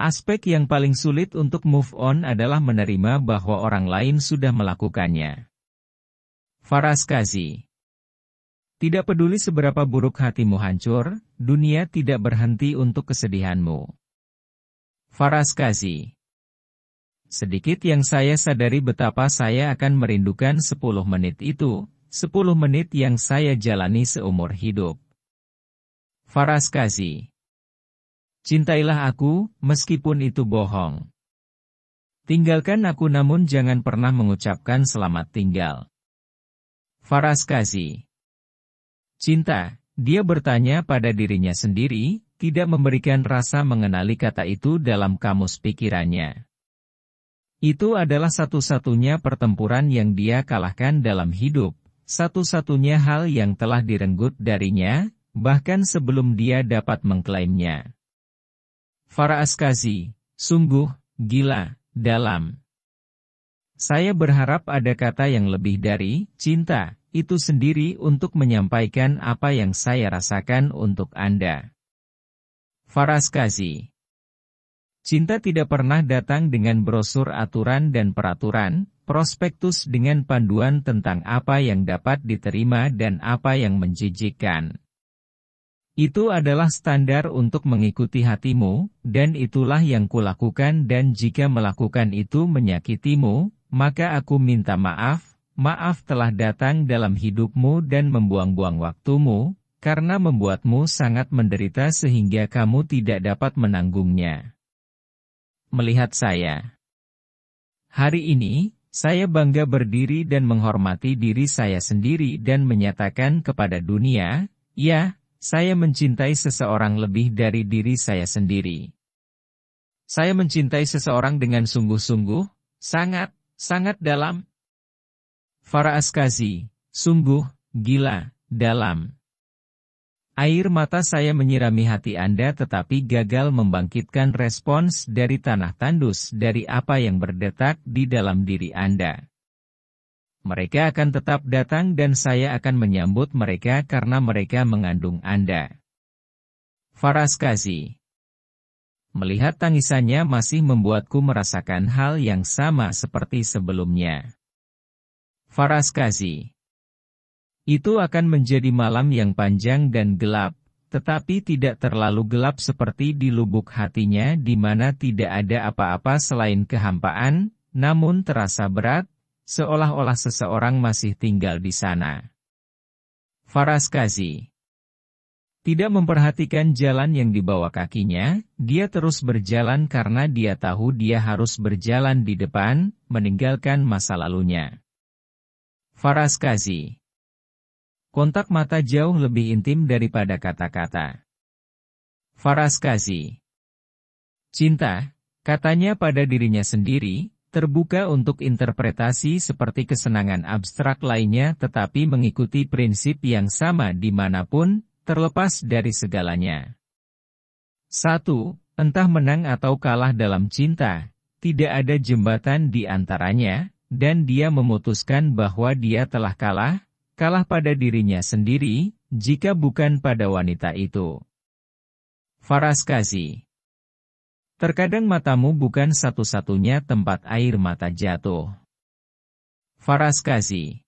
Aspek yang paling sulit untuk move on adalah menerima bahwa orang lain sudah melakukannya. Faras Kazi Tidak peduli seberapa buruk hatimu hancur, dunia tidak berhenti untuk kesedihanmu. Faras Kazi Sedikit yang saya sadari betapa saya akan merindukan 10 menit itu, 10 menit yang saya jalani seumur hidup. Faras Kazi Cintailah aku, meskipun itu bohong. Tinggalkan aku namun jangan pernah mengucapkan selamat tinggal. Faras Kasih Cinta, dia bertanya pada dirinya sendiri, tidak memberikan rasa mengenali kata itu dalam kamus pikirannya. Itu adalah satu-satunya pertempuran yang dia kalahkan dalam hidup, satu-satunya hal yang telah direnggut darinya, bahkan sebelum dia dapat mengklaimnya. Farah Askazi, sungguh, gila, dalam. Saya berharap ada kata yang lebih dari cinta itu sendiri untuk menyampaikan apa yang saya rasakan untuk Anda. Farah Askazi Cinta tidak pernah datang dengan brosur aturan dan peraturan, prospektus dengan panduan tentang apa yang dapat diterima dan apa yang menjijikkan. Itu adalah standar untuk mengikuti hatimu, dan itulah yang kulakukan dan jika melakukan itu menyakitimu, maka aku minta maaf, maaf telah datang dalam hidupmu dan membuang-buang waktumu, karena membuatmu sangat menderita sehingga kamu tidak dapat menanggungnya. Melihat saya. Hari ini, saya bangga berdiri dan menghormati diri saya sendiri dan menyatakan kepada dunia, ya, saya mencintai seseorang lebih dari diri saya sendiri. Saya mencintai seseorang dengan sungguh-sungguh, sangat, sangat dalam. Farah Askazi, sungguh, gila, dalam. Air mata saya menyirami hati Anda tetapi gagal membangkitkan respons dari tanah tandus dari apa yang berdetak di dalam diri Anda. Mereka akan tetap datang dan saya akan menyambut mereka karena mereka mengandung Anda. Faras Kazi Melihat tangisannya masih membuatku merasakan hal yang sama seperti sebelumnya. Faras Kazi Itu akan menjadi malam yang panjang dan gelap, tetapi tidak terlalu gelap seperti di lubuk hatinya di mana tidak ada apa-apa selain kehampaan, namun terasa berat, seolah-olah seseorang masih tinggal di sana. Faras Kazi tidak memperhatikan jalan yang dibawa kakinya, dia terus berjalan karena dia tahu dia harus berjalan di depan, meninggalkan masa lalunya. Faras Kazi Kontak mata jauh lebih intim daripada kata-kata. Faras Kazi Cinta, katanya pada dirinya sendiri, terbuka untuk interpretasi seperti kesenangan abstrak lainnya tetapi mengikuti prinsip yang sama dimanapun, terlepas dari segalanya. 1. Entah menang atau kalah dalam cinta, tidak ada jembatan di antaranya, dan dia memutuskan bahwa dia telah kalah, kalah pada dirinya sendiri, jika bukan pada wanita itu. Faras Terkadang matamu bukan satu-satunya tempat air mata jatuh. Faras Kazi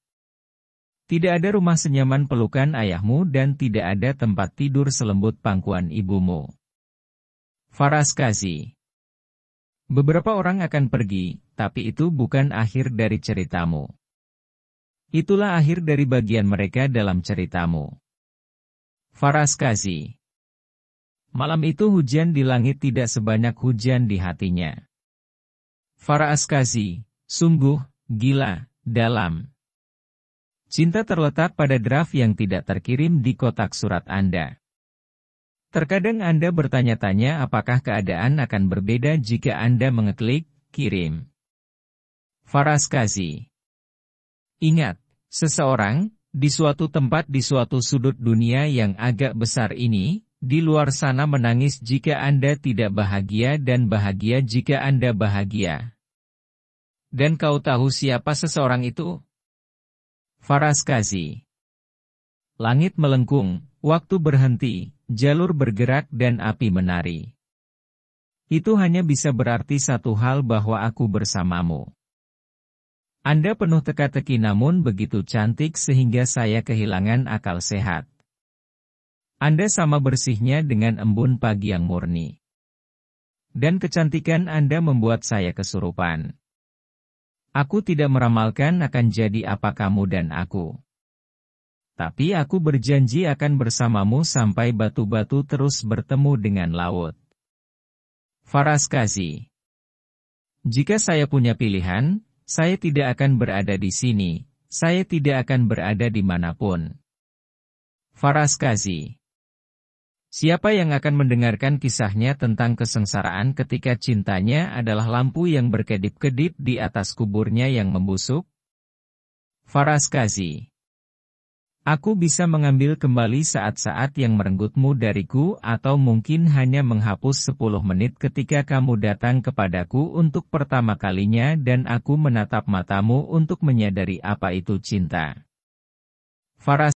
Tidak ada rumah senyaman pelukan ayahmu dan tidak ada tempat tidur selembut pangkuan ibumu. Faras Kazi Beberapa orang akan pergi, tapi itu bukan akhir dari ceritamu. Itulah akhir dari bagian mereka dalam ceritamu. Faras Kazi Malam itu hujan di langit tidak sebanyak hujan di hatinya. Farah Askazi, sungguh, gila, dalam. Cinta terletak pada draft yang tidak terkirim di kotak surat Anda. Terkadang Anda bertanya-tanya apakah keadaan akan berbeda jika Anda mengeklik, kirim. Faras Kazi Ingat, seseorang, di suatu tempat di suatu sudut dunia yang agak besar ini, di luar sana menangis jika Anda tidak bahagia dan bahagia jika Anda bahagia. Dan kau tahu siapa seseorang itu? Faras Kazi. Langit melengkung, waktu berhenti, jalur bergerak dan api menari. Itu hanya bisa berarti satu hal bahwa aku bersamamu. Anda penuh teka-teki namun begitu cantik sehingga saya kehilangan akal sehat. Anda sama bersihnya dengan embun pagi yang murni. Dan kecantikan Anda membuat saya kesurupan. Aku tidak meramalkan akan jadi apa kamu dan aku. Tapi aku berjanji akan bersamamu sampai batu-batu terus bertemu dengan laut. Faras Jika saya punya pilihan, saya tidak akan berada di sini, saya tidak akan berada di manapun. Faras Kazi Siapa yang akan mendengarkan kisahnya tentang kesengsaraan ketika cintanya adalah lampu yang berkedip-kedip di atas kuburnya yang membusuk? Faras Kazi Aku bisa mengambil kembali saat-saat yang merenggutmu dariku atau mungkin hanya menghapus 10 menit ketika kamu datang kepadaku untuk pertama kalinya dan aku menatap matamu untuk menyadari apa itu cinta. Farah